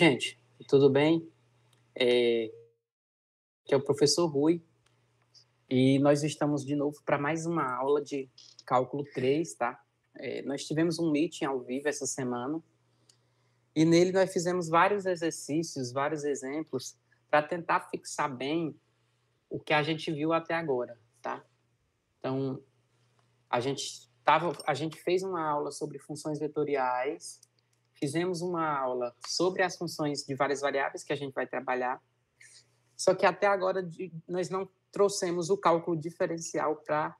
gente? Tudo bem? É, é o professor Rui e nós estamos de novo para mais uma aula de cálculo 3, tá? É, nós tivemos um meeting ao vivo essa semana e nele nós fizemos vários exercícios, vários exemplos para tentar fixar bem o que a gente viu até agora, tá? Então, a gente, tava, a gente fez uma aula sobre funções vetoriais, Fizemos uma aula sobre as funções de várias variáveis que a gente vai trabalhar. Só que até agora nós não trouxemos o cálculo diferencial para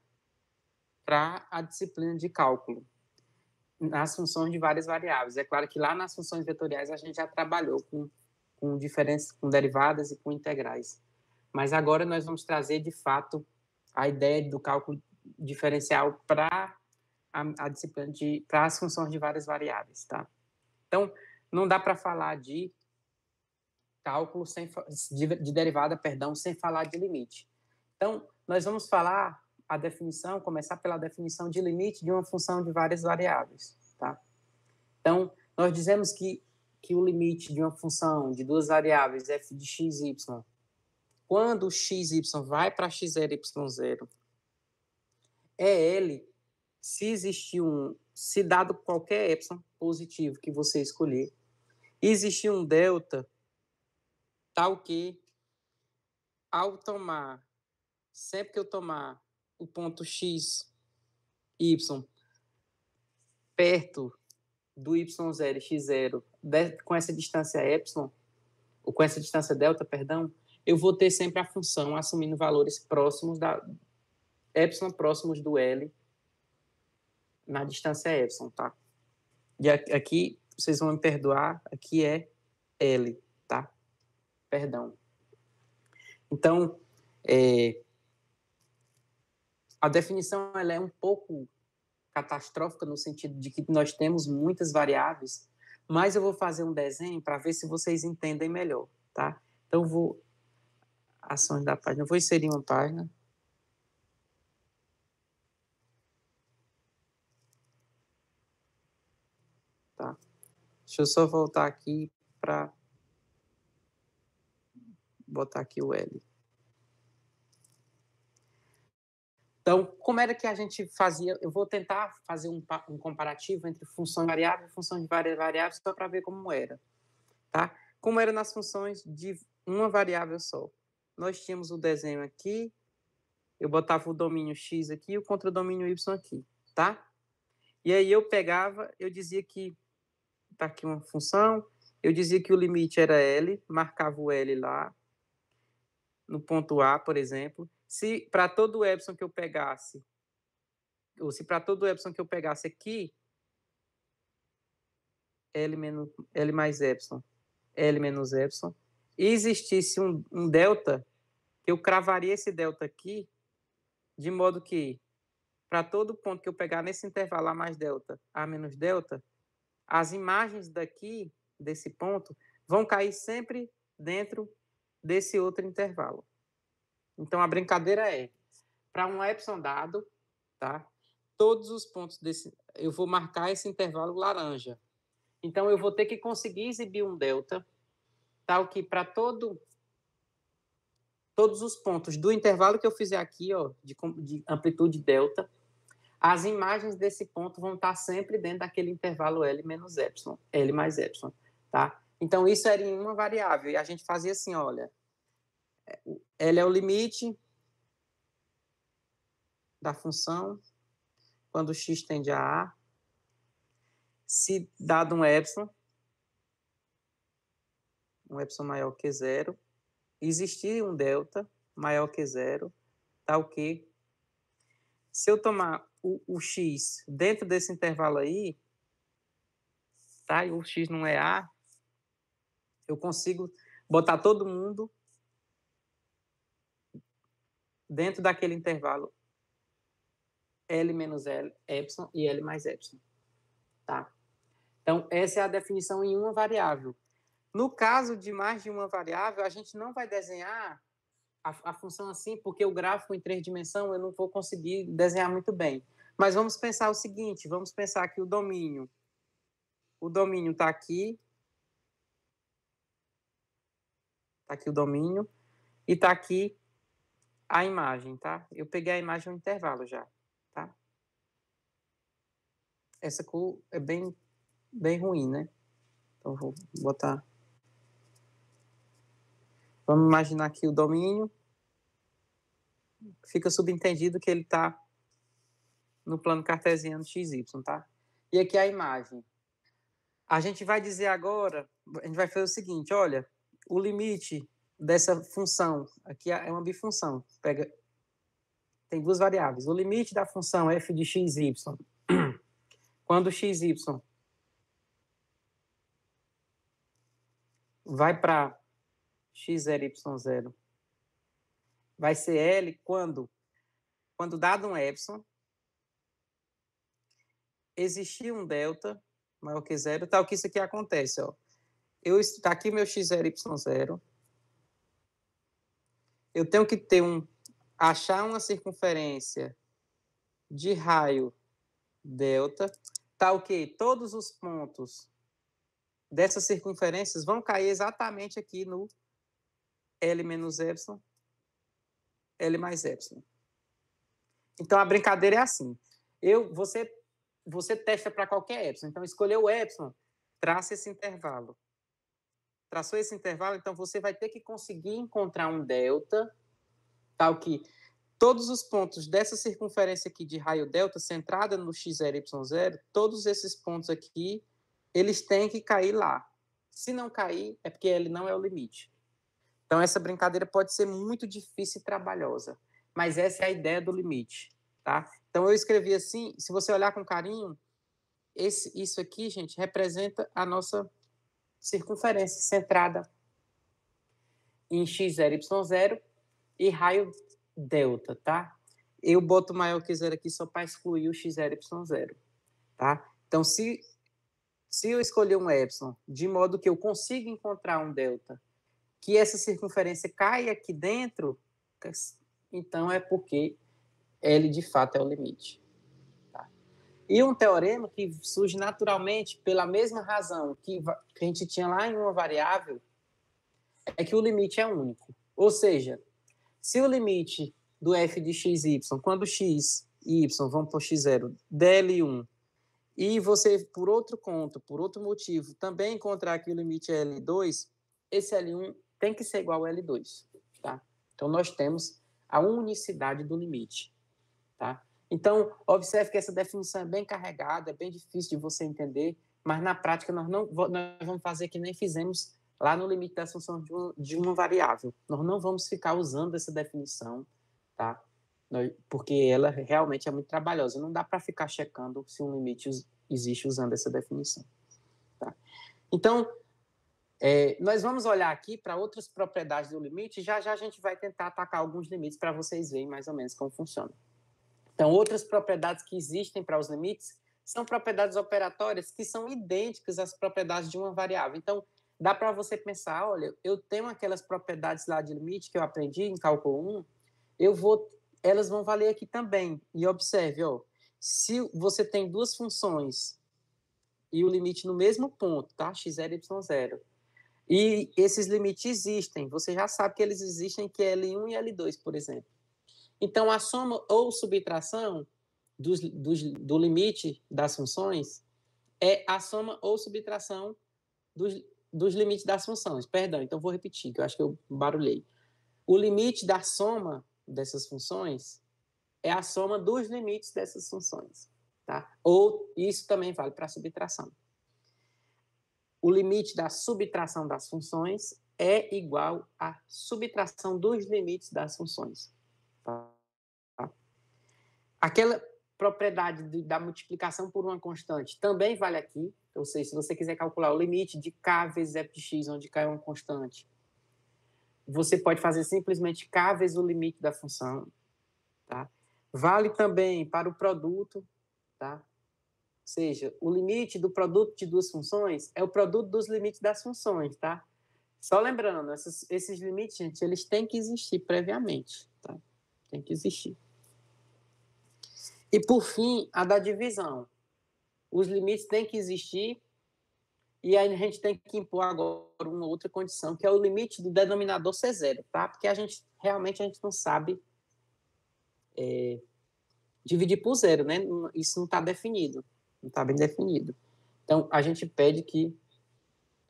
para a disciplina de cálculo nas funções de várias variáveis. É claro que lá nas funções vetoriais a gente já trabalhou com com diferentes com derivadas e com integrais. Mas agora nós vamos trazer de fato a ideia do cálculo diferencial para a, a, disciplina de para as funções de várias variáveis, tá? Então, não dá para falar de cálculo sem, de derivada, perdão, sem falar de limite. Então, nós vamos falar a definição, começar pela definição de limite de uma função de várias variáveis, tá? Então, nós dizemos que, que o limite de uma função de duas variáveis f de x e y, quando x y vai para x zero, y zero, é ele, se existir um, se dado qualquer epsilon, positivo que você escolher, existir um delta tal que ao tomar, sempre que eu tomar o ponto x, y perto do y0 e x0 com essa distância epsilon, ou com essa distância delta, perdão, eu vou ter sempre a função assumindo valores próximos da epsilon próximos do L na distância epsilon, tá? E aqui, vocês vão me perdoar, aqui é L, tá? Perdão. Então, é, a definição ela é um pouco catastrófica no sentido de que nós temos muitas variáveis, mas eu vou fazer um desenho para ver se vocês entendem melhor, tá? Então, vou... Ações da página. Eu vou inserir uma página. Deixa eu só voltar aqui para botar aqui o L. Então, como era que a gente fazia? Eu vou tentar fazer um, um comparativo entre função variável e função de várias variáveis só para ver como era. Tá? Como era nas funções de uma variável só. Nós tínhamos o desenho aqui, eu botava o domínio x aqui e o contradomínio y aqui, tá? E aí eu pegava, eu dizia que está aqui uma função. Eu dizia que o limite era L, marcava o L lá, no ponto A, por exemplo. Se para todo Epsilon que eu pegasse, ou se para todo Epsilon que eu pegasse aqui, L, menos, L mais Epsilon, L menos Epsilon, e existisse um, um delta, eu cravaria esse delta aqui, de modo que para todo ponto que eu pegar nesse intervalo A mais delta, A menos delta, as imagens daqui, desse ponto, vão cair sempre dentro desse outro intervalo. Então, a brincadeira é, para um epsilon dado, tá? todos os pontos desse... Eu vou marcar esse intervalo laranja. Então, eu vou ter que conseguir exibir um delta, tal que para todo todos os pontos do intervalo que eu fizer aqui, ó, de, de amplitude delta, as imagens desse ponto vão estar sempre dentro daquele intervalo L menos epsilon, L mais epsilon, tá? Então, isso era em uma variável, e a gente fazia assim, olha, é, L é o limite da função quando x tende a A, se dado um epsilon, um epsilon maior que zero, existir um delta maior que zero, tal que se eu tomar o, o x dentro desse intervalo aí, tá e o x não é A, eu consigo botar todo mundo dentro daquele intervalo L menos L, epsilon e L mais epsilon. Tá? Então, essa é a definição em uma variável. No caso de mais de uma variável, a gente não vai desenhar a, a função assim, porque o gráfico em três dimensões eu não vou conseguir desenhar muito bem. Mas vamos pensar o seguinte, vamos pensar que o domínio, o domínio está aqui, está aqui o domínio, e está aqui a imagem, tá? Eu peguei a imagem no intervalo já, tá? Essa cor é bem, bem ruim, né? Então, vou botar Vamos imaginar aqui o domínio. Fica subentendido que ele está no plano cartesiano XY, tá? E aqui a imagem. A gente vai dizer agora, a gente vai fazer o seguinte, olha, o limite dessa função, aqui é uma bifunção, pega tem duas variáveis. O limite da função f de x y quando x y vai para XLY0 vai ser L quando, quando dado um epsilon, existir um delta maior que zero, tal tá, que isso aqui acontece, ó. Eu está aqui meu x0y0. Eu tenho que ter um achar uma circunferência de raio delta, tal tá, que todos os pontos dessas circunferências vão cair exatamente aqui no L menos epsilon, L mais epsilon. Então a brincadeira é assim. Eu, você, você testa para qualquer epsilon. Então escolheu o epsilon, traça esse intervalo. Traçou esse intervalo, então você vai ter que conseguir encontrar um delta tal tá? que todos os pontos dessa circunferência aqui de raio delta centrada no x0, y0, todos esses pontos aqui, eles têm que cair lá. Se não cair, é porque ele não é o limite. Então, essa brincadeira pode ser muito difícil e trabalhosa, mas essa é a ideia do limite, tá? Então, eu escrevi assim, se você olhar com carinho, esse, isso aqui, gente, representa a nossa circunferência centrada em x0, y0 e raio delta, tá? Eu boto maior que zero aqui só para excluir o x0, y0, tá? Então, se, se eu escolher um epsilon de modo que eu consiga encontrar um delta que essa circunferência cai aqui dentro, então é porque L de fato é o limite. Tá? E um teorema que surge naturalmente pela mesma razão que, a gente tinha lá em uma variável é que o limite é único. Ou seja, se o limite do f de x y, quando x e y vão para x0, dl1, e você, por outro conto, por outro motivo, também encontrar que o limite é L2, esse L1 tem que ser igual a L2, tá? Então, nós temos a unicidade do limite, tá? Então, observe que essa definição é bem carregada, é bem difícil de você entender, mas na prática nós não nós vamos fazer que nem fizemos lá no limite da função de, um, de uma variável. Nós não vamos ficar usando essa definição, tá? Porque ela realmente é muito trabalhosa. Não dá para ficar checando se um limite existe usando essa definição. Tá? Então, é, nós vamos olhar aqui para outras propriedades do limite, já já a gente vai tentar atacar alguns limites para vocês verem mais ou menos como funciona. Então, outras propriedades que existem para os limites são propriedades operatórias que são idênticas às propriedades de uma variável. Então, dá para você pensar, olha, eu tenho aquelas propriedades lá de limite que eu aprendi em cálculo 1, eu vou, elas vão valer aqui também. E observe, ó, se você tem duas funções e o limite no mesmo ponto, tá? x0 y0, e esses limites existem, você já sabe que eles existem, que é L1 e L2, por exemplo. Então, a soma ou subtração dos, dos, do limite das funções é a soma ou subtração dos, dos limites das funções. Perdão, então vou repetir, que eu acho que eu barulhei. O limite da soma dessas funções é a soma dos limites dessas funções, tá? Ou isso também vale para subtração o limite da subtração das funções é igual à subtração dos limites das funções. Tá? Aquela propriedade de, da multiplicação por uma constante também vale aqui, ou então, seja, se você quiser calcular o limite de k vezes f de x, onde k é uma constante, você pode fazer simplesmente k vezes o limite da função. Tá? Vale também para o produto, tá? seja, o limite do produto de duas funções é o produto dos limites das funções, tá? Só lembrando, esses, esses limites, gente, eles têm que existir previamente, tá? Tem que existir. E, por fim, a da divisão. Os limites têm que existir e aí a gente tem que impor agora uma outra condição, que é o limite do denominador ser zero, tá? Porque a gente, realmente, a gente não sabe é, dividir por zero, né? Isso não está definido não está bem definido. Então, a gente pede que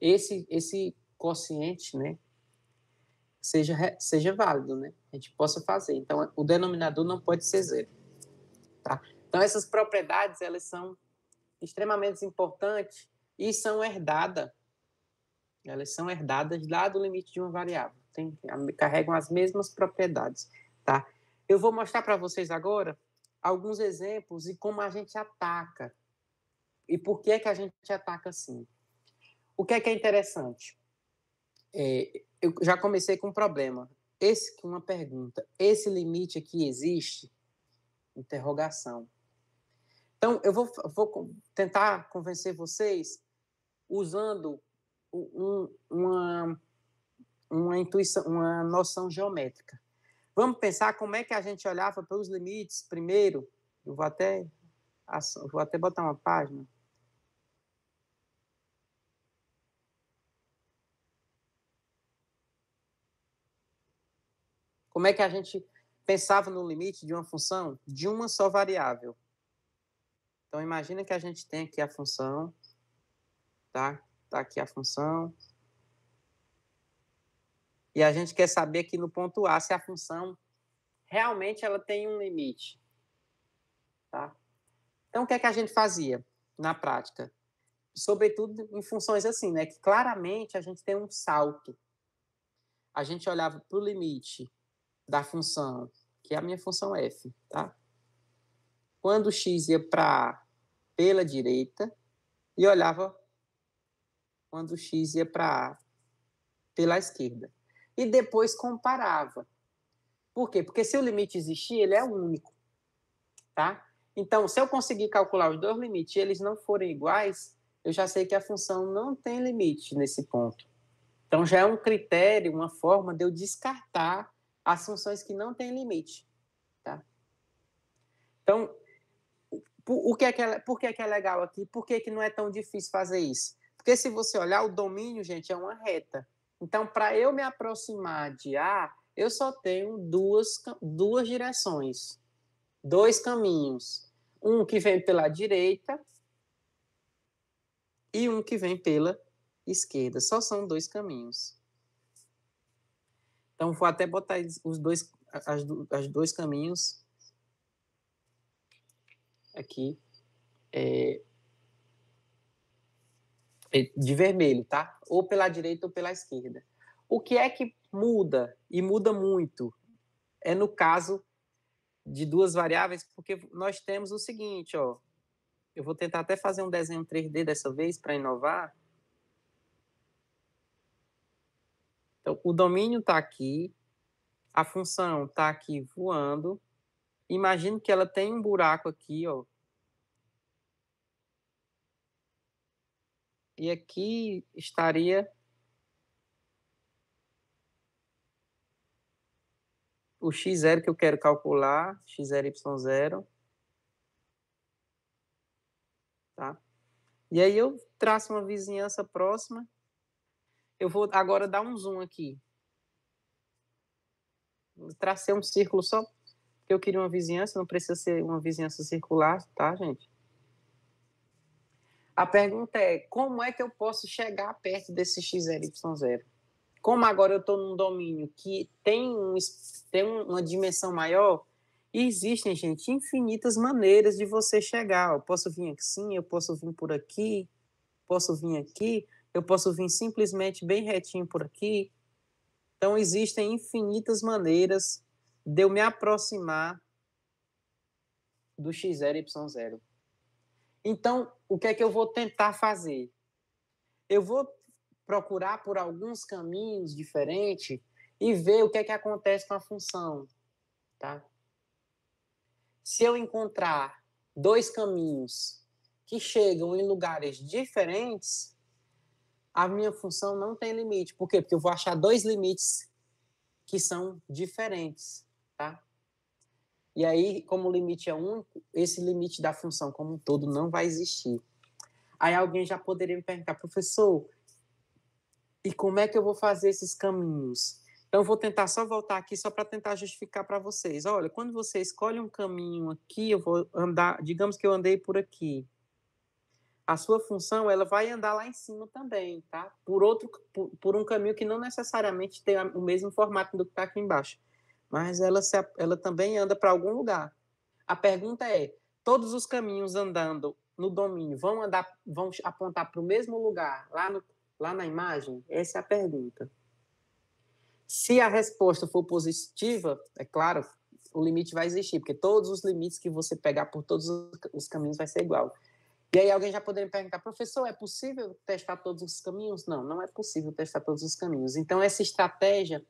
esse, esse quociente né, seja, seja válido, né? a gente possa fazer. Então, o denominador não pode ser zero. Tá? Então, essas propriedades elas são extremamente importantes e são herdadas. Elas são herdadas lá do limite de uma variável. Tem, carregam as mesmas propriedades. Tá? Eu vou mostrar para vocês agora alguns exemplos e como a gente ataca e por que, que a gente ataca assim? O que é que é interessante? É, eu já comecei com um problema. Esse com uma pergunta. Esse limite aqui existe? Interrogação. Então, eu vou, vou tentar convencer vocês usando um, uma, uma intuição, uma noção geométrica. Vamos pensar como é que a gente olhava para os limites primeiro. Eu vou até, vou até botar uma página. Como é que a gente pensava no limite de uma função de uma só variável? Então, imagina que a gente tem aqui a função, tá? Tá aqui a função. E a gente quer saber aqui no ponto A se a função realmente ela tem um limite, tá? Então, o que é que a gente fazia na prática? Sobretudo em funções assim, né? Que claramente a gente tem um salto. A gente olhava para o limite da função, que é a minha função f, tá? Quando x ia para A pela direita e olhava quando x ia para A pela esquerda. E depois comparava. Por quê? Porque se o limite existir, ele é único, tá? Então, se eu conseguir calcular os dois limites e eles não forem iguais, eu já sei que a função não tem limite nesse ponto. Então, já é um critério, uma forma de eu descartar assunções que não têm limite. Tá? Então, o que é que é, por que é, que é legal aqui? Por que, é que não é tão difícil fazer isso? Porque se você olhar, o domínio, gente, é uma reta. Então, para eu me aproximar de A, eu só tenho duas, duas direções, dois caminhos. Um que vem pela direita e um que vem pela esquerda. Só são dois caminhos. Então, vou até botar os dois, as, as dois caminhos aqui é, é, de vermelho, tá? Ou pela direita ou pela esquerda. O que é que muda e muda muito é no caso de duas variáveis, porque nós temos o seguinte, ó. Eu vou tentar até fazer um desenho 3D dessa vez para inovar. Então, o domínio está aqui, a função está aqui voando. Imagino que ela tem um buraco aqui, ó. E aqui estaria o x0 que eu quero calcular, x0, y0. Tá? E aí eu traço uma vizinhança próxima eu vou agora dar um zoom aqui. Tracei um círculo só porque eu queria uma vizinhança, não precisa ser uma vizinhança circular, tá, gente? A pergunta é: como é que eu posso chegar perto desse y 0 Como agora eu estou num domínio que tem, um, tem uma dimensão maior, existem, gente, infinitas maneiras de você chegar. Eu posso vir aqui, sim. eu posso vir por aqui, posso vir aqui eu posso vir simplesmente bem retinho por aqui. Então, existem infinitas maneiras de eu me aproximar do x0 e y0. Então, o que é que eu vou tentar fazer? Eu vou procurar por alguns caminhos diferentes e ver o que é que acontece com a função, tá? Se eu encontrar dois caminhos que chegam em lugares diferentes, a minha função não tem limite. Por quê? Porque eu vou achar dois limites que são diferentes, tá? E aí, como o limite é único, esse limite da função como um todo não vai existir. Aí alguém já poderia me perguntar, professor, e como é que eu vou fazer esses caminhos? Então, eu vou tentar só voltar aqui só para tentar justificar para vocês. Olha, quando você escolhe um caminho aqui, eu vou andar, digamos que eu andei por aqui a sua função ela vai andar lá em cima também, tá? Por outro, por, por um caminho que não necessariamente tem o mesmo formato do que está aqui embaixo, mas ela se, ela também anda para algum lugar. A pergunta é: todos os caminhos andando no domínio vão andar, vão apontar para o mesmo lugar lá no, lá na imagem? Essa é a pergunta. Se a resposta for positiva, é claro, o limite vai existir, porque todos os limites que você pegar por todos os caminhos vai ser igual. E aí alguém já poderia perguntar, professor, é possível testar todos os caminhos? Não, não é possível testar todos os caminhos. Então, essa estratégia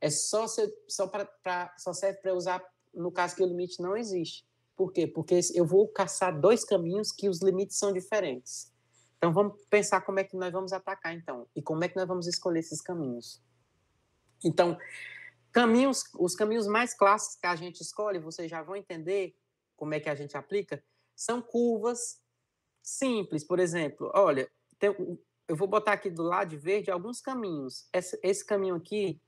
é só, ser, só, pra, pra só serve para usar no caso que o limite não existe. Por quê? Porque eu vou caçar dois caminhos que os limites são diferentes. Então, vamos pensar como é que nós vamos atacar, então, e como é que nós vamos escolher esses caminhos. Então, caminhos, os caminhos mais clássicos que a gente escolhe, vocês já vão entender como é que a gente aplica, são curvas simples, por exemplo, olha, tem, eu vou botar aqui do lado de verde alguns caminhos. Esse, esse caminho aqui,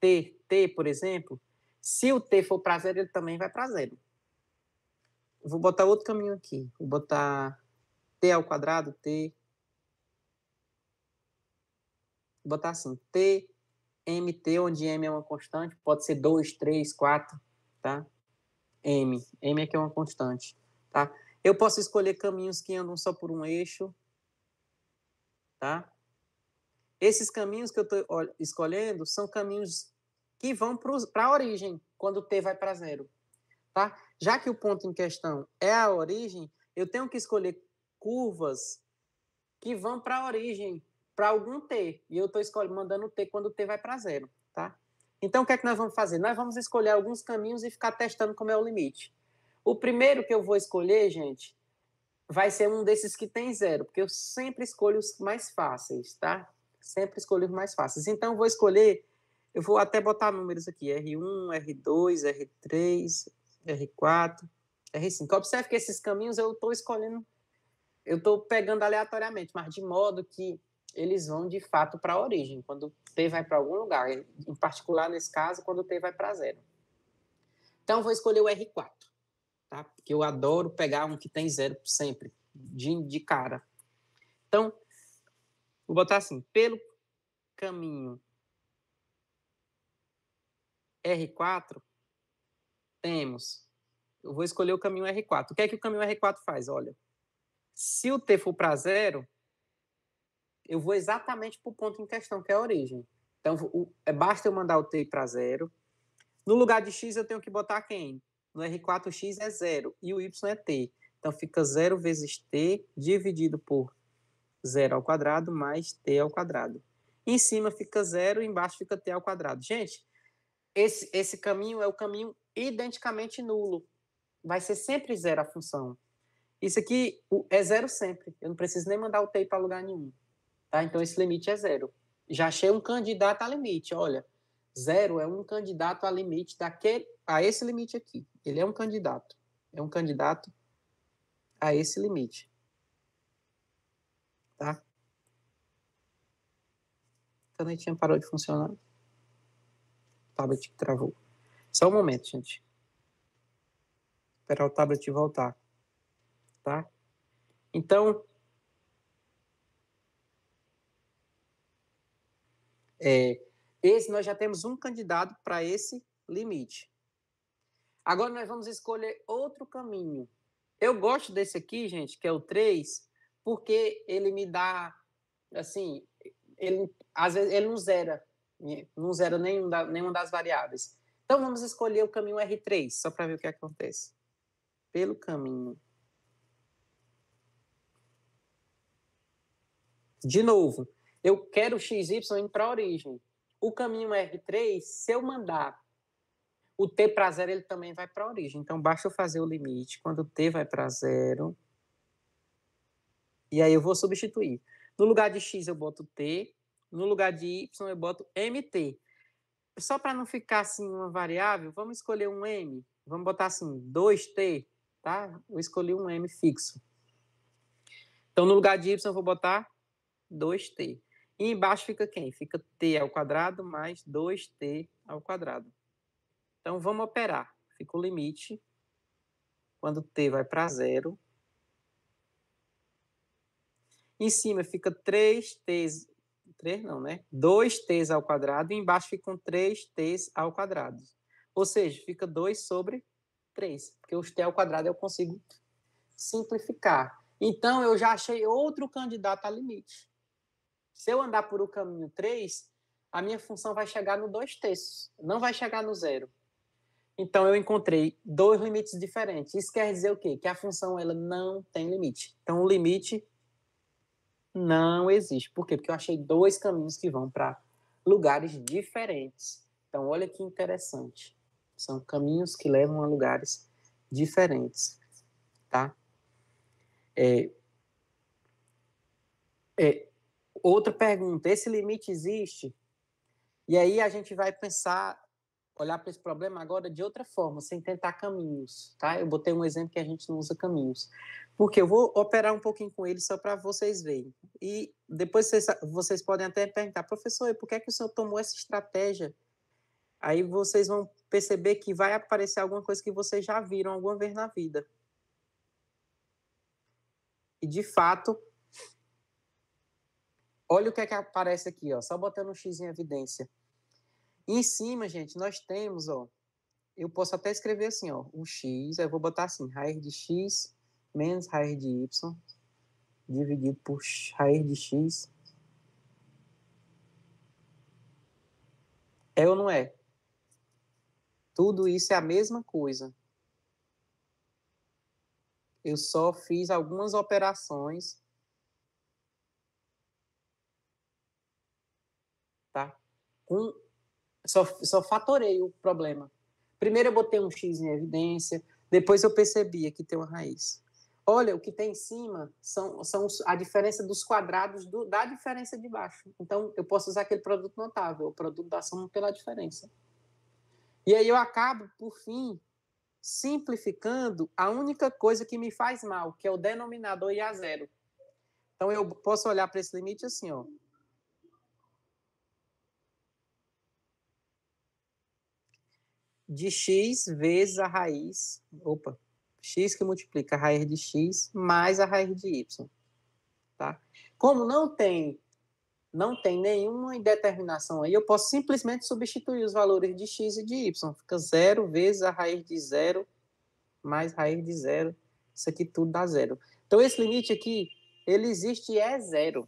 T, T, por exemplo, se o T for para zero, ele também vai para zero. Eu vou botar outro caminho aqui. Vou botar T ao quadrado, T. Vou botar assim, T, m t, onde M é uma constante, pode ser 2, 3, 4, tá? M. M é que é uma constante, tá? Eu posso escolher caminhos que andam só por um eixo, tá? Esses caminhos que eu estou escolhendo são caminhos que vão para a origem, quando t vai para zero, tá? Já que o ponto em questão é a origem, eu tenho que escolher curvas que vão para a origem, para algum t, e eu estou mandando t quando t vai para zero, tá? Então, o que é que nós vamos fazer? Nós vamos escolher alguns caminhos e ficar testando como é o limite. O primeiro que eu vou escolher, gente, vai ser um desses que tem zero, porque eu sempre escolho os mais fáceis, tá? Sempre escolho os mais fáceis. Então, eu vou escolher, eu vou até botar números aqui, R1, R2, R3, R4, R5. Observe que esses caminhos eu estou escolhendo, eu estou pegando aleatoriamente, mas de modo que eles vão de fato para a origem, quando o T vai para algum lugar, em particular nesse caso, quando o T vai para zero. Então, vou escolher o R4 tá? Porque eu adoro pegar um que tem zero sempre, de, de cara. Então, vou botar assim, pelo caminho R4, temos, eu vou escolher o caminho R4. O que é que o caminho R4 faz? Olha, se o T for para zero, eu vou exatamente para o ponto em questão, que é a origem. Então, o, é, basta eu mandar o T para zero. No lugar de X, eu tenho que botar quem? no R4 x é zero e o y é t. Então fica zero vezes t dividido por zero ao quadrado mais t ao quadrado. Em cima fica zero, embaixo fica t ao quadrado. Gente, esse, esse caminho é o caminho identicamente nulo. Vai ser sempre zero a função. Isso aqui é zero sempre. Eu não preciso nem mandar o t para lugar nenhum. Tá? Então, esse limite é zero. Já achei um candidato a limite. Olha, zero é um candidato a limite daquele, a esse limite aqui. Ele é um candidato. É um candidato a esse limite. Tá? A canetinha parou de funcionar. O tablet travou. Só um momento, gente. Esperar o tablet voltar. Tá? Então, É, esse nós já temos um candidato para esse limite. Agora nós vamos escolher outro caminho. Eu gosto desse aqui, gente, que é o 3, porque ele me dá, assim, ele, às vezes ele não zera, né, não zera nenhum da, nenhuma das variáveis. Então vamos escolher o caminho R3, só para ver o que acontece. Pelo caminho. De novo, eu quero XY indo para a origem. O caminho R3, se eu mandar o T para zero ele também vai para a origem. Então, basta eu fazer o limite quando o T vai para zero. E aí eu vou substituir. No lugar de X eu boto T, no lugar de Y eu boto MT. Só para não ficar assim uma variável, vamos escolher um M. Vamos botar assim, 2T, tá? Eu escolhi um M fixo. Então, no lugar de Y eu vou botar 2T. E embaixo fica quem? Fica T ao quadrado mais 2T ao quadrado. Então, vamos operar. Fica o limite. Quando t vai para zero. Em cima fica 3t, 3 não, né? 2t ao quadrado e embaixo ficam 3t ao quadrado. Ou seja, fica 2 sobre 3, porque os t ao quadrado eu consigo simplificar. Então, eu já achei outro candidato a limite. Se eu andar por o caminho 3, a minha função vai chegar no 2 terços, não vai chegar no zero. Então eu encontrei dois limites diferentes. Isso quer dizer o quê? Que a função ela não tem limite. Então o limite não existe. Por quê? Porque eu achei dois caminhos que vão para lugares diferentes. Então olha que interessante. São caminhos que levam a lugares diferentes, tá? É, é, outra pergunta: esse limite existe? E aí a gente vai pensar olhar para esse problema agora de outra forma, sem tentar caminhos, tá? Eu botei um exemplo que a gente não usa caminhos. Porque eu vou operar um pouquinho com ele só para vocês verem. E depois vocês, vocês podem até perguntar, professor, por que, é que o senhor tomou essa estratégia? Aí vocês vão perceber que vai aparecer alguma coisa que vocês já viram alguma vez na vida. E de fato, olha o que é que aparece aqui, ó, só botando um X em evidência em cima, gente, nós temos, ó, eu posso até escrever assim, ó, o x, eu vou botar assim, raiz de x menos raiz de y dividido por raiz de x. É ou não é? Tudo isso é a mesma coisa. Eu só fiz algumas operações. Tá? Com só, só fatorei o problema. Primeiro eu botei um X em evidência, depois eu percebia que tem uma raiz. Olha, o que tem em cima são, são a diferença dos quadrados do, da diferença de baixo. Então, eu posso usar aquele produto notável, o produto da soma pela diferença. E aí eu acabo, por fim, simplificando a única coisa que me faz mal, que é o denominador e a zero. Então, eu posso olhar para esse limite assim, ó. de x vezes a raiz, opa, x que multiplica a raiz de x mais a raiz de y, tá? Como não tem não tem nenhuma indeterminação aí, eu posso simplesmente substituir os valores de x e de y, fica zero vezes a raiz de zero mais raiz de zero, isso aqui tudo dá zero. Então esse limite aqui, ele existe e é zero,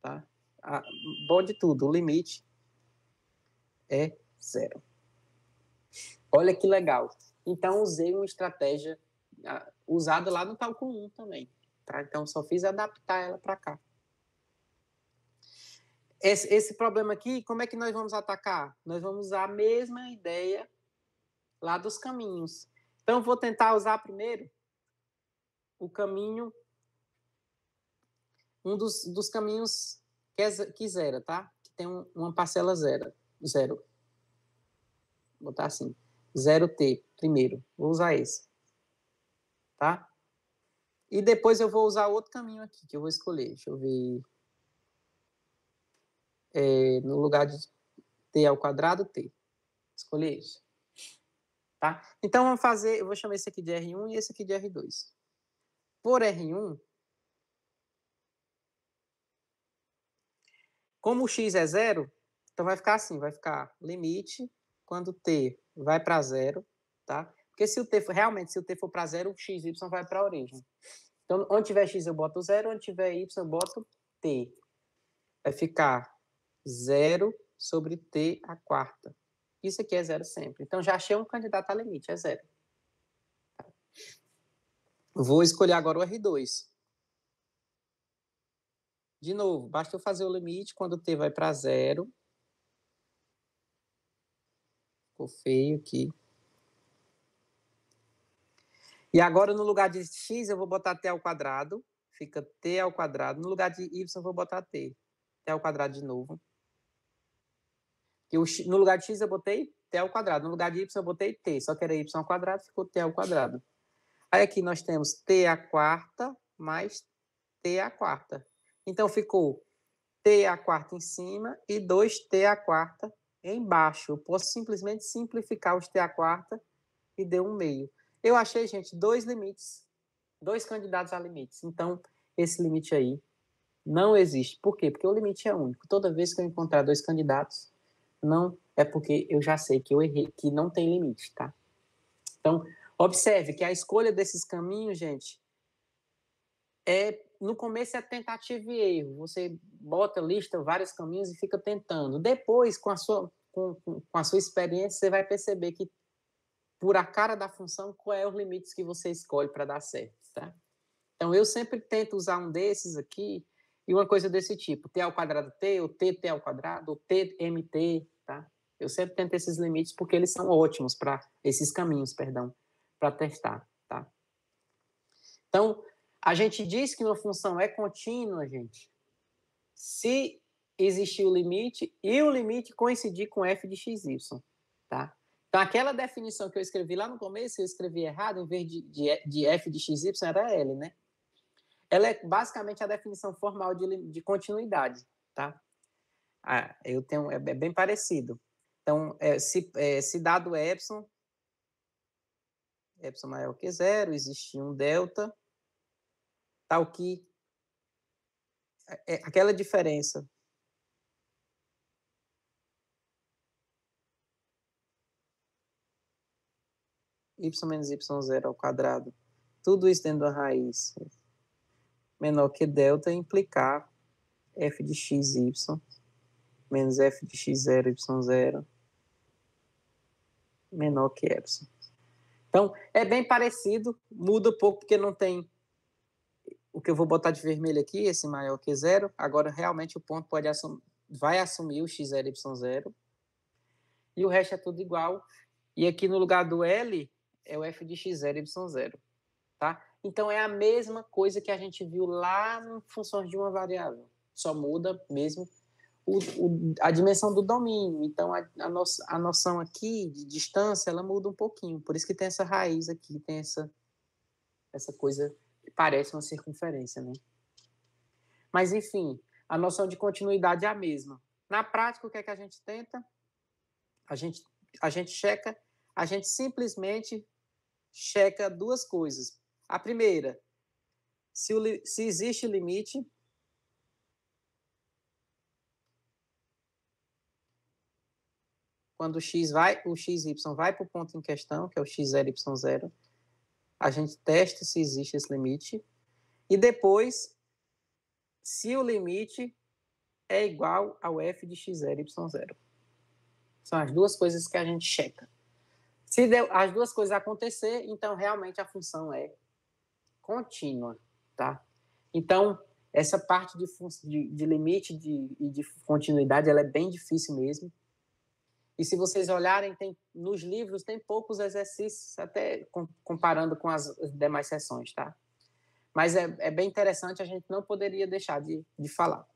tá? Ah, bom de tudo, o limite é zero. Olha que legal. Então, usei uma estratégia ah, usada lá no talco 1 também. Tá? Então, só fiz adaptar ela para cá. Esse, esse, problema aqui, como é que nós vamos atacar? Nós vamos usar a mesma ideia lá dos caminhos. Então, vou tentar usar primeiro o caminho, um dos, dos caminhos que, é, que zera, tá? Que tem um, uma parcela zero. zero. Vou botar assim. 0T primeiro. Vou usar esse. Tá? E depois eu vou usar outro caminho aqui que eu vou escolher. Deixa eu ver. É, no lugar de T ao quadrado, T. Escolher isso. Tá? Então, vamos fazer, eu vou chamar esse aqui de R1 e esse aqui de R2. Por R1, como o x é zero, então vai ficar assim, vai ficar limite quando t vai para zero, tá? Porque se o t for, realmente, se o t for para zero, o x, y vai para a origem. Então, onde tiver x eu boto zero, onde tiver y eu boto t. Vai ficar zero sobre t a quarta. Isso aqui é zero sempre. Então, já achei um candidato a limite, é zero. Tá. Vou escolher agora o R2. De novo, basta eu fazer o limite quando t vai para zero ficou feio aqui. E agora, no lugar de x, eu vou botar t ao quadrado. Fica t ao quadrado. No lugar de y, eu vou botar t. t ao quadrado de novo. Eu, no lugar de x, eu botei t ao quadrado. No lugar de y, eu botei t. Só que era y ao quadrado, ficou t ao quadrado. Aí aqui nós temos t à quarta mais t à quarta. Então, ficou t à quarta em cima e 2t à quarta embaixo. Eu posso simplesmente simplificar os T a quarta e deu um meio. Eu achei, gente, dois limites, dois candidatos a limites. Então, esse limite aí não existe. Por quê? Porque o limite é único. Toda vez que eu encontrar dois candidatos, não é porque eu já sei que eu errei, que não tem limite, tá? Então, observe que a escolha desses caminhos, gente, é no começo é tentativa e erro. Você bota, lista vários caminhos e fica tentando. Depois, com a sua, com, com a sua experiência, você vai perceber que, por a cara da função, qual é os limites que você escolhe para dar certo, tá? Então, eu sempre tento usar um desses aqui e uma coisa desse tipo. T ao quadrado T, ou TT ao quadrado, ou TMT, tá? Eu sempre tento esses limites porque eles são ótimos para esses caminhos, perdão, para testar, tá? Então, a gente diz que uma função é contínua, gente, se existir o limite e o limite coincidir com f de xy, tá? Então, aquela definição que eu escrevi lá no começo, eu escrevi errado, em vez de, de, de f de era L, né? Ela é basicamente a definição formal de, de continuidade, tá? Ah, eu tenho, é, é bem parecido. Então, é, se, é, se dado epsilon, epsilon maior que zero, existe um delta, tal que é, é aquela diferença y menos y0 ao quadrado, tudo isso dentro da raiz menor que delta implicar f de x y menos f de x0 y0 menor que epsilon. Então, é bem parecido, muda um pouco porque não tem o que eu vou botar de vermelho aqui, esse maior que zero, agora realmente o ponto pode assum vai assumir o x 0 E o resto é tudo igual. E aqui no lugar do L é o f de x0, y0. Tá? Então é a mesma coisa que a gente viu lá em funções de uma variável. Só muda mesmo o, o, a dimensão do domínio. Então a, a, a noção aqui de distância ela muda um pouquinho. Por isso que tem essa raiz aqui, tem essa, essa coisa parece uma circunferência, né? Mas, enfim, a noção de continuidade é a mesma. Na prática, o que é que a gente tenta? A gente, a gente checa, a gente simplesmente checa duas coisas. A primeira, se, o, se existe limite. Quando o x vai, o xy vai para o ponto em questão, que é o x0, y0, a gente testa se existe esse limite e depois se o limite é igual ao f de x0 y0. São as duas coisas que a gente checa. Se as duas coisas acontecer, então realmente a função é contínua, tá? Então, essa parte de, de, de limite e de, de continuidade, ela é bem difícil mesmo. E se vocês olharem, tem, nos livros tem poucos exercícios, até comparando com as demais sessões, tá? Mas é, é bem interessante, a gente não poderia deixar de, de falar.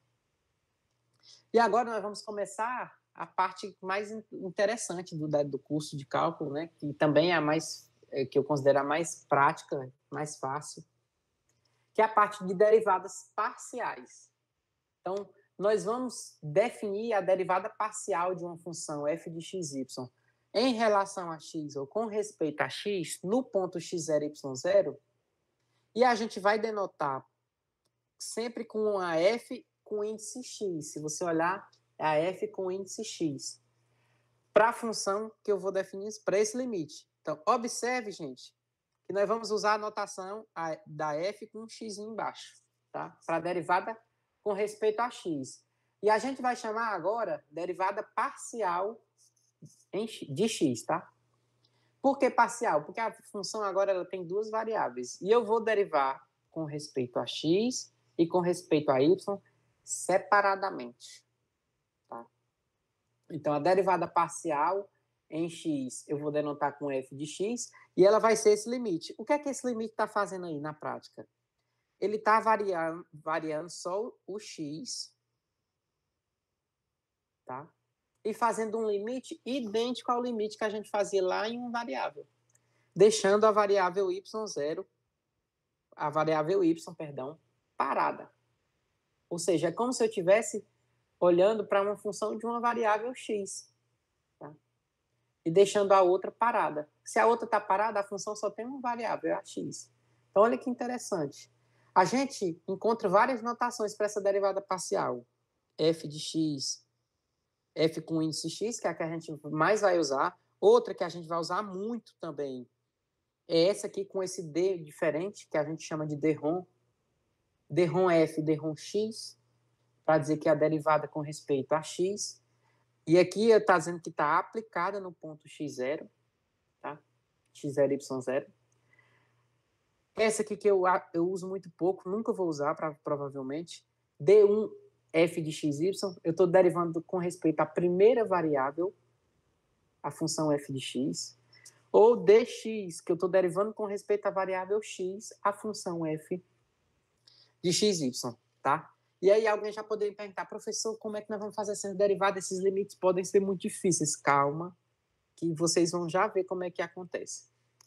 E agora nós vamos começar a parte mais interessante do, do curso de cálculo, né? Que também é a mais, é, que eu considero a mais prática, mais fácil, que é a parte de derivadas parciais. Então, nós vamos definir a derivada parcial de uma função f de y em relação a x ou com respeito a x no ponto x0, y0, e a gente vai denotar sempre com a f com índice x. Se você olhar, é a f com índice x. Para a função que eu vou definir para esse limite. Então, observe, gente, que nós vamos usar a notação da f com um x embaixo, tá? Para a derivada com respeito a X. E a gente vai chamar agora derivada parcial de X, tá? Por que parcial? Porque a função agora ela tem duas variáveis. E eu vou derivar com respeito a X e com respeito a Y separadamente. Tá? Então, a derivada parcial em x, eu vou denotar com f de x, e ela vai ser esse limite. O que é que esse limite está fazendo aí na prática? ele está variando, variando só o x, tá? E fazendo um limite idêntico ao limite que a gente fazia lá em um variável, deixando a variável y0, a variável y, perdão, parada. Ou seja, é como se eu estivesse olhando para uma função de uma variável x, tá? E deixando a outra parada. Se a outra está parada, a função só tem uma variável, é a x. Então, olha que interessante. A gente encontra várias notações para essa derivada parcial. f de x, f com índice x, que é a que a gente mais vai usar. Outra que a gente vai usar muito também é essa aqui com esse d diferente, que a gente chama de d-rom. f, dron x, para dizer que é a derivada com respeito a x. E aqui está dizendo que está aplicada no ponto x0, tá? x0, y0. Essa aqui que eu, eu uso muito pouco, nunca vou usar, pra, provavelmente. D1 f de xy, eu estou derivando com respeito à primeira variável, a função f de x, ou dx, que eu estou derivando com respeito à variável x, a função f de xy, tá? E aí alguém já poderia perguntar, professor, como é que nós vamos fazer essas derivadas? Esses limites podem ser muito difíceis. Calma, que vocês vão já ver como é que acontece.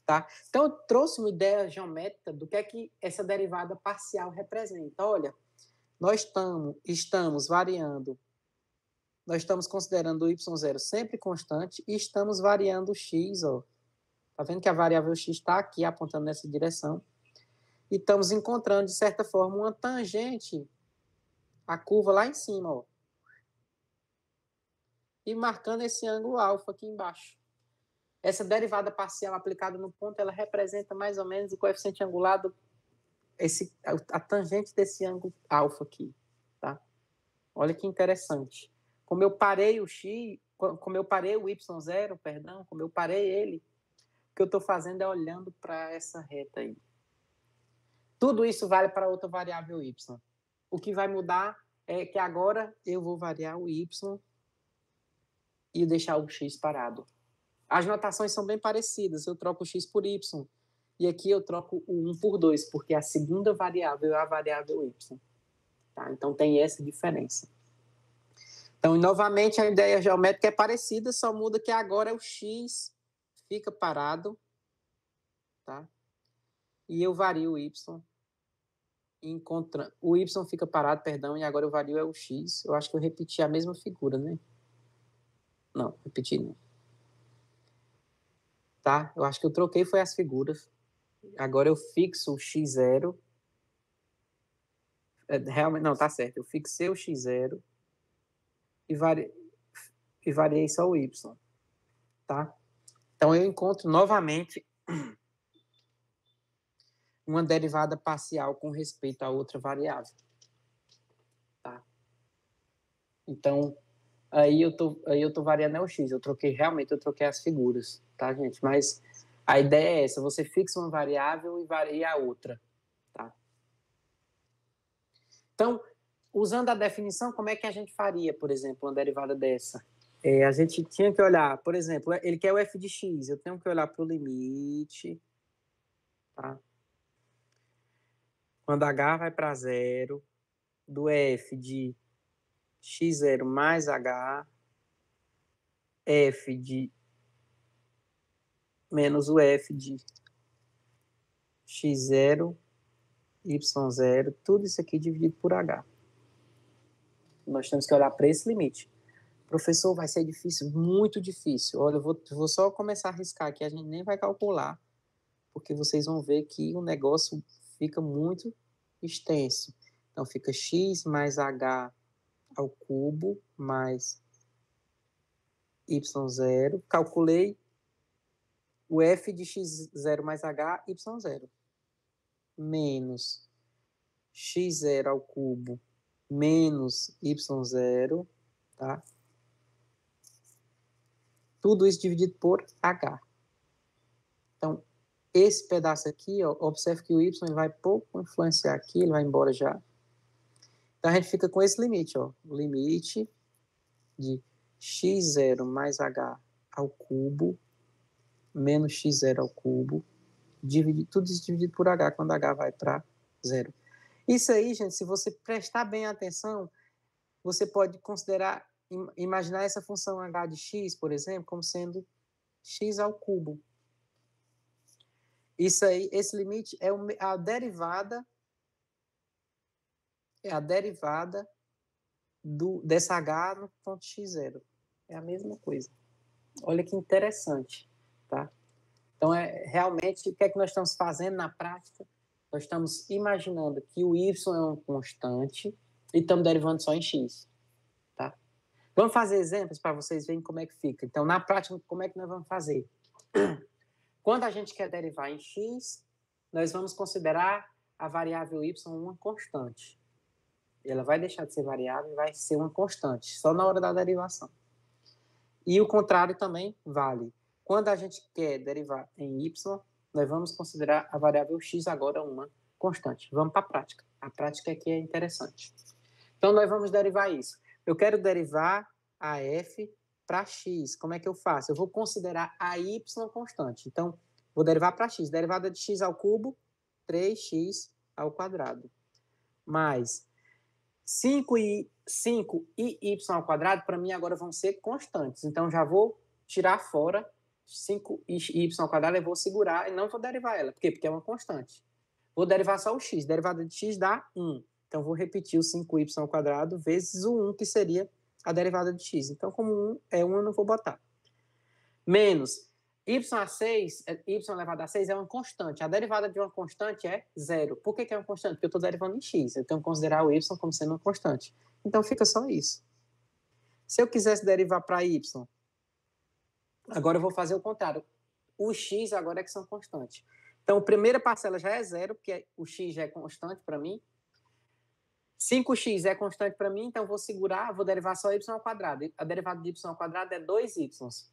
Tá? Então, eu trouxe uma ideia geométrica do que é que essa derivada parcial representa. Olha, nós tamo, estamos variando, nós estamos considerando o y0 sempre constante e estamos variando o x. Está Tá vendo que a variável x está aqui apontando nessa direção. E estamos encontrando, de certa forma, uma tangente, a curva lá em cima. Ó, e marcando esse ângulo alfa aqui embaixo. Essa derivada parcial aplicada no ponto, ela representa mais ou menos o coeficiente angular do esse, a tangente desse ângulo alfa aqui, tá? Olha que interessante. Como eu parei o x, como eu parei o y0, perdão, como eu parei ele, o que eu estou fazendo é olhando para essa reta aí. Tudo isso vale para outra variável y. O que vai mudar é que agora eu vou variar o y e deixar o x parado. As notações são bem parecidas, eu troco x por y. E aqui eu troco o 1 por 2, porque é a segunda variável é a variável y. Tá? Então tem essa diferença. Então, novamente, a ideia geométrica é parecida, só muda que agora é o x fica parado, tá? E eu vario o y, encontra... o y fica parado, perdão, e agora eu vario é o x. Eu acho que eu repeti a mesma figura, né? Não, repeti não tá? Eu acho que eu troquei foi as figuras. Agora eu fixo o x0. É, realmente, não, tá certo. Eu fixei o x0 e, vari... e variei só o y, tá? Então eu encontro novamente uma derivada parcial com respeito à outra variável. Tá? Então, Aí eu tô, aí eu tô variando é o X. Eu troquei, realmente, eu troquei as figuras, tá, gente? Mas a ideia é essa: você fixa uma variável e varia a outra, tá? Então, usando a definição, como é que a gente faria, por exemplo, uma derivada dessa? É, a gente tinha que olhar, por exemplo, ele quer o f de x, eu tenho que olhar para o limite, tá? Quando h vai para zero, do f de x0 mais h, f de menos o f de x0, y0, tudo isso aqui dividido por h. Nós temos que olhar para esse limite. Professor, vai ser difícil, muito difícil. Olha, eu vou, vou só começar a riscar aqui, a gente nem vai calcular, porque vocês vão ver que o negócio fica muito extenso. Então, fica x mais h ao cubo mais y0. Calculei o f de x0 mais h, y0. Menos x0 ao cubo menos y0, tá? Tudo isso dividido por h. Então, esse pedaço aqui, ó, observe que o y vai pouco influenciar aqui, ele vai embora já. Então a gente fica com esse limite, ó, o limite de x0 mais h ao cubo menos x0 ao cubo, tudo isso dividido por h quando h vai para zero. Isso aí, gente, se você prestar bem atenção, você pode considerar, imaginar essa função h de x, por exemplo, como sendo x ao cubo. Isso aí, esse limite é a derivada é a derivada do, dessa H no ponto x0. É a mesma coisa. Olha que interessante, tá? Então, é, realmente, o que é que nós estamos fazendo na prática? Nós estamos imaginando que o y é uma constante e estamos derivando só em x, tá? Vamos fazer exemplos para vocês verem como é que fica. Então, na prática, como é que nós vamos fazer? Quando a gente quer derivar em x, nós vamos considerar a variável y uma constante ela vai deixar de ser variável e vai ser uma constante, só na hora da derivação. E o contrário também vale. Quando a gente quer derivar em y, nós vamos considerar a variável x agora uma constante. Vamos para a prática. A prática aqui é interessante. Então, nós vamos derivar isso. Eu quero derivar a f para x. Como é que eu faço? Eu vou considerar a y constante. Então, vou derivar para x. Derivada de x ao cubo, 3x ao quadrado. Mais 5 e 5 e y ao quadrado para mim agora vão ser constantes. Então já vou tirar fora 5 e y ao quadrado, eu vou segurar e não vou derivar ela. Por quê? Porque é uma constante. Vou derivar só o x. Derivada de x dá 1. Então vou repetir o 5y ao quadrado vezes o 1 que seria a derivada de x. Então como 1 é 1, eu não vou botar. Menos y a 6, eh, y elevado a 6 é uma constante. A derivada de uma constante é zero. Por que, que é uma constante? Porque eu estou derivando em x. Eu tenho que considerar o y como sendo uma constante. Então fica só isso. Se eu quisesse derivar para y, agora eu vou fazer o contrário. O x agora é que são constantes. Então, a primeira parcela já é zero, porque o x já é constante para mim. 5x é constante para mim, então vou segurar, vou derivar só y ao quadrado. A derivada de y ao quadrado é 2y.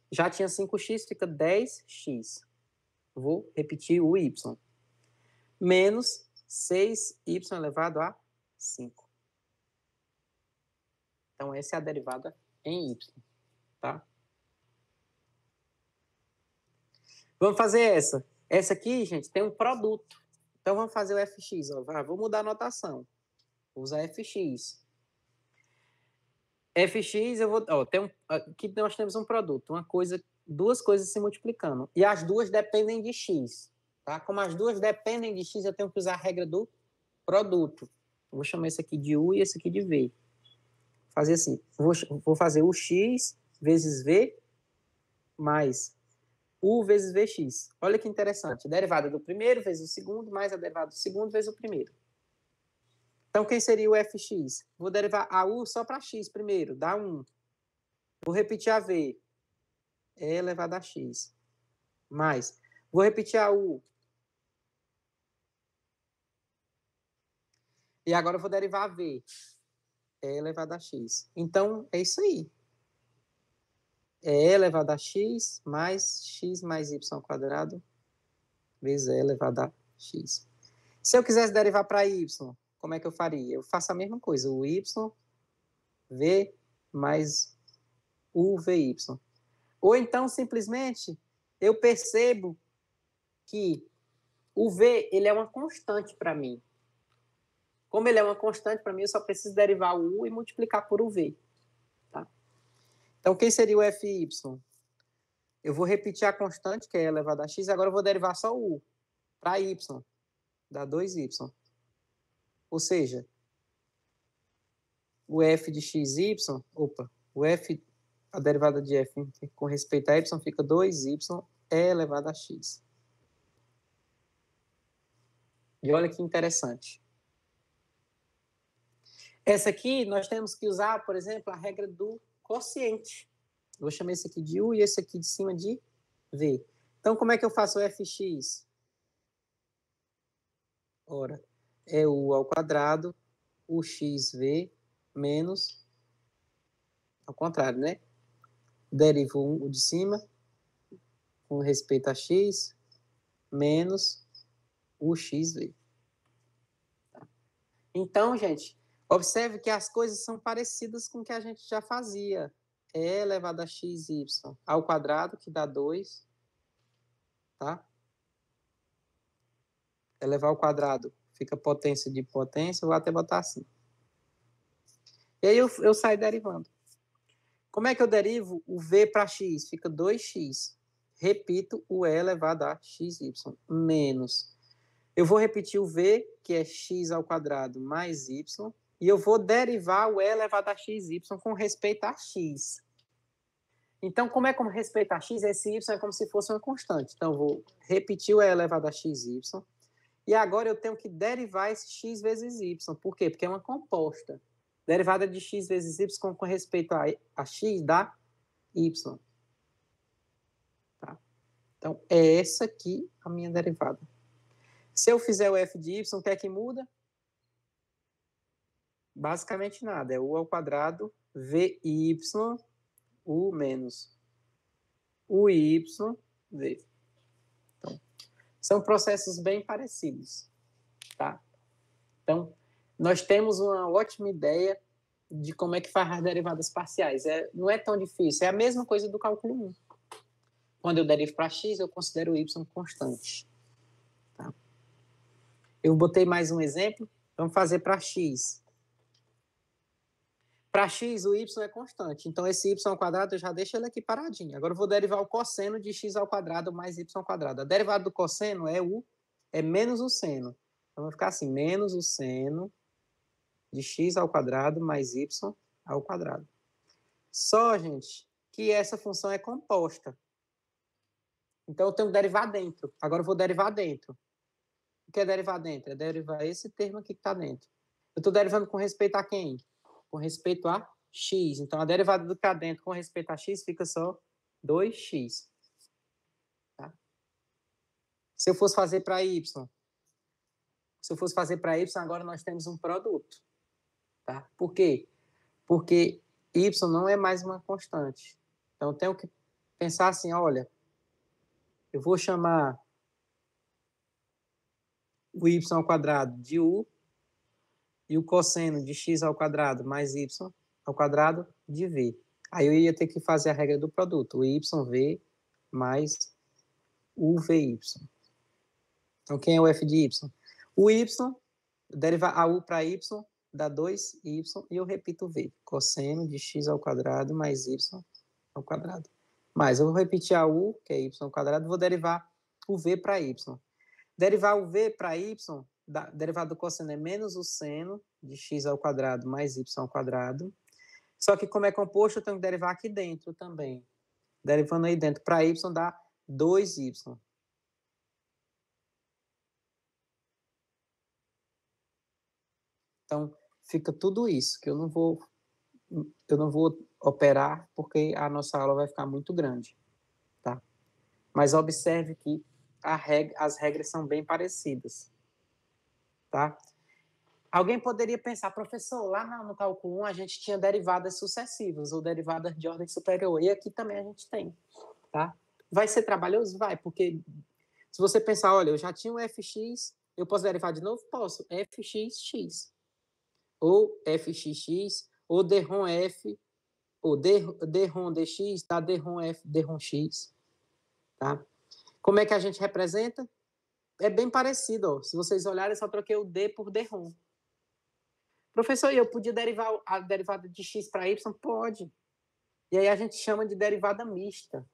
Já tinha 5x, fica 10x. Vou repetir o y. Menos 6y elevado a 5. Então, essa é a derivada em y, tá? Vamos fazer essa. Essa aqui, gente, tem um produto. Então, vamos fazer o fx. Ó. Vou mudar a notação usar FX. FX, eu vou. Ó, tem um, aqui nós temos um produto, uma coisa, duas coisas se multiplicando. E as duas dependem de X. Tá? Como as duas dependem de X, eu tenho que usar a regra do produto. Vou chamar esse aqui de U e esse aqui de V. Fazer assim. Vou, vou fazer o X vezes V mais U vezes Vx. Olha que interessante. Derivada do primeiro vezes o segundo, mais a derivada do segundo vezes o primeiro. Então, quem seria o fx? Vou derivar a u só para x primeiro, dá 1. Vou repetir a v, é elevado a x. Mais. Vou repetir a u. E agora eu vou derivar a v, é elevado a x. Então, é isso aí. É elevado a x mais x mais y quadrado vezes e elevado a x. Se eu quisesse derivar para y, como é que eu faria? Eu faço a mesma coisa, o Y, V mais U, v y. Ou então, simplesmente, eu percebo que o V ele é uma constante para mim. Como ele é uma constante para mim, eu só preciso derivar o U e multiplicar por o V. Tá? Então, quem seria o f y? Eu vou repetir a constante, que é elevada a x, agora eu vou derivar só o U para y. Dá 2y. Ou seja, o f de x y, opa, o f, a derivada de f com respeito a y fica 2y é elevado a x. E olha que interessante. Essa aqui nós temos que usar, por exemplo, a regra do quociente. vou chamar esse aqui de U e esse aqui de cima de V. Então, como é que eu faço o fx? Ora, é u ao quadrado, o xv menos, ao contrário, né? Derivo o de cima com respeito a x menos o xv. Tá. Então, gente, observe que as coisas são parecidas com o que a gente já fazia. E elevado a xy ao quadrado, que dá 2, tá? Elevar ao quadrado Fica potência de potência, vou até botar assim. E aí eu, eu saio derivando. Como é que eu derivo o V para x? Fica 2x. Repito o E elevado a xy, menos. Eu vou repetir o V, que é x ao quadrado mais y, e eu vou derivar o E elevado a xy com respeito a x. Então, como é com respeito a x, esse y é como se fosse uma constante. Então, eu vou repetir o E elevado a xy, e agora eu tenho que derivar esse x vezes y. Por quê? Porque é uma composta. Derivada de x vezes y com, com respeito a, a x dá y. Tá? Então, é essa aqui a minha derivada. Se eu fizer o f de y, o que é que muda? Basicamente nada. É u ao quadrado vy u menos u y v. São processos bem parecidos, tá? Então, nós temos uma ótima ideia de como é que faz as derivadas parciais. É, não é tão difícil, é a mesma coisa do cálculo 1. Quando eu derivo para x, eu considero y constante. Tá? Eu botei mais um exemplo, vamos fazer para x. Para x, o y é constante. Então, esse y ao quadrado eu já deixo ele aqui paradinho. Agora eu vou derivar o cosseno de x ao quadrado mais y ao quadrado. A derivada do cosseno é o é menos o seno. Então, vai ficar assim, menos o seno de x ao quadrado mais y ao quadrado. Só, gente, que essa função é composta. Então, eu tenho que derivar dentro. Agora, eu vou derivar dentro. O que é derivar dentro? É derivar esse termo aqui que está dentro. Eu estou derivando com respeito a quem? com respeito a x. Então, a derivada do cadente com respeito a x fica só 2x. Tá? Se eu fosse fazer para y, se eu fosse fazer para y, agora nós temos um produto. Tá? Por quê? Porque y não é mais uma constante. Então, eu tenho que pensar assim, olha, eu vou chamar o y ao quadrado de u e o cosseno de x ao quadrado mais y ao quadrado de v. Aí eu ia ter que fazer a regra do produto, o yv mais o vy. Então, quem é o f de y? O y, deriva a u para y, dá 2y, e eu repito o v, cosseno de x ao quadrado mais y ao quadrado. Mas eu vou repetir a u, que é y ao quadrado, vou derivar o v para y. Derivar o v para y da, derivada do cosseno é menos o seno de x ao quadrado mais y ao quadrado. Só que como é composto, eu tenho que derivar aqui dentro também. Derivando aí dentro para y dá 2y. Então, fica tudo isso que eu não vou eu não vou operar porque a nossa aula vai ficar muito grande, tá? Mas observe que as regras são bem parecidas. Tá? Alguém poderia pensar, professor, lá no cálculo 1 a gente tinha derivadas sucessivas ou derivadas de ordem superior, e aqui também a gente tem. Tá? Vai ser trabalhoso? Vai, porque se você pensar, olha, eu já tinha um fx, eu posso derivar de novo? Posso. fxx. Ou fxx, ou dron f, ou dron dx, dá dron f, dron x. Tá? Como é que a gente representa? é bem parecido. Ó. Se vocês olharem, só troquei o D por DROM. Professor, eu podia derivar a derivada de x para y? Pode. E aí a gente chama de derivada mista.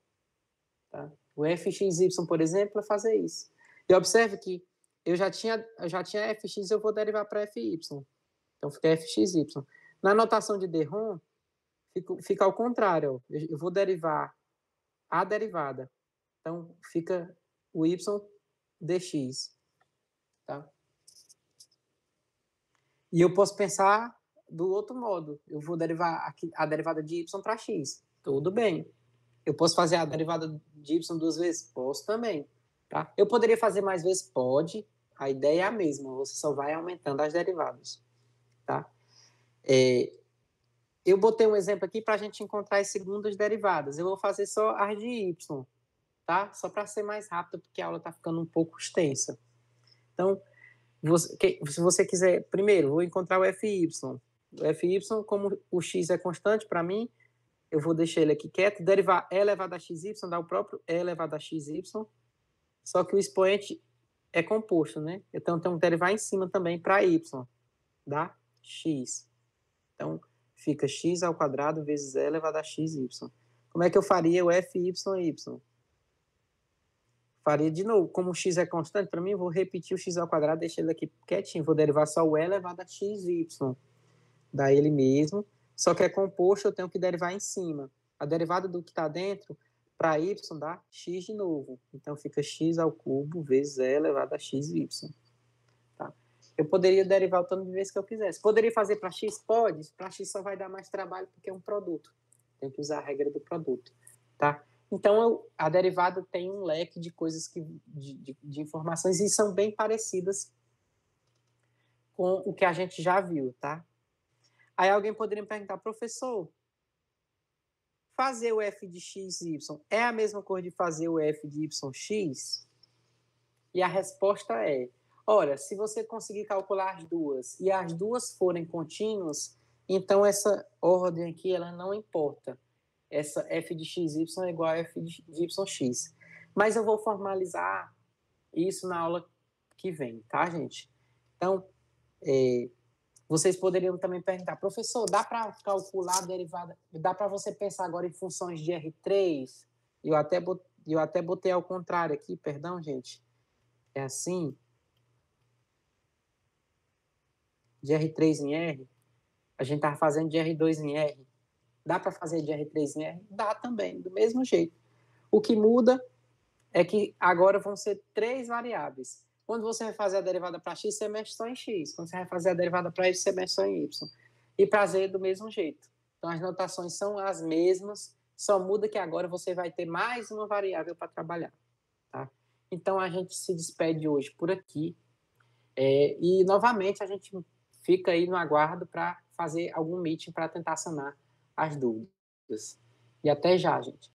Tá? O fxy, por exemplo, é fazer isso. E observe que eu já tinha, eu já tinha fx, eu vou derivar para fy. Então fica fxy. Na notação de DROM, fica, fica ao contrário. eu vou derivar a derivada. Então fica o y dx. Tá? E eu posso pensar do outro modo. Eu vou derivar aqui, a derivada de y para x. Tudo bem. Eu posso fazer a derivada de y duas vezes? Posso também. Tá? Eu poderia fazer mais vezes? Pode. A ideia é a mesma. Você só vai aumentando as derivadas. Tá? É, eu botei um exemplo aqui para a gente encontrar as segundas derivadas. Eu vou fazer só as de y tá? Só para ser mais rápido, porque a aula está ficando um pouco extensa. Então, você, se você quiser, primeiro, vou encontrar o FY. O FY, como o x é constante para mim, eu vou deixar ele aqui quieto. Derivar E elevado a xy dá o próprio E elevado a xy. Só que o expoente é composto, né? Então, tem um derivar em cima também para y, dá x. Então, fica x ao quadrado vezes E elevado a xy. Como é que eu faria o FY Y? faria de novo, como x é constante, para mim, vou repetir o x ao quadrado, deixar ele aqui quietinho, vou derivar só o e elevado a xy, dá ele mesmo, só que é composto, eu tenho que derivar em cima. A derivada do que está dentro, para y, dá x de novo, então fica x ao cubo vezes e elevado a xy. Tá? Eu poderia derivar o tanto de vezes que eu quisesse. Poderia fazer para x? Pode, para x só vai dar mais trabalho porque é um produto. Tem que usar a regra do produto, Tá? Então, eu, a derivada tem um leque de coisas que, de, de, de informações e são bem parecidas com o que a gente já viu, tá? Aí alguém poderia me perguntar, professor, fazer o f de x e y é a mesma coisa de fazer o f de yx? E a resposta é, ora, se você conseguir calcular as duas e as duas forem contínuas, então essa ordem aqui ela não importa essa f de y é igual a f de x, Mas eu vou formalizar isso na aula que vem, tá, gente? Então, é, vocês poderiam também perguntar, professor, dá para calcular a derivada, dá para você pensar agora em funções de R3? Eu até, eu até botei ao contrário aqui, perdão, gente. É assim. De R3 em R, a gente estava fazendo de R2 em R. Dá para fazer de R3 em r né? Dá também, do mesmo jeito. O que muda é que agora vão ser três variáveis. Quando você vai fazer a derivada para x, você mexe só em x. Quando você vai fazer a derivada para y, você mexe só em y. E para z, do mesmo jeito. Então, as notações são as mesmas, só muda que agora você vai ter mais uma variável para trabalhar. Tá? Então, a gente se despede hoje por aqui. É, e, novamente, a gente fica aí no aguardo para fazer algum meeting para tentar sanar as dúvidas. E até já, gente.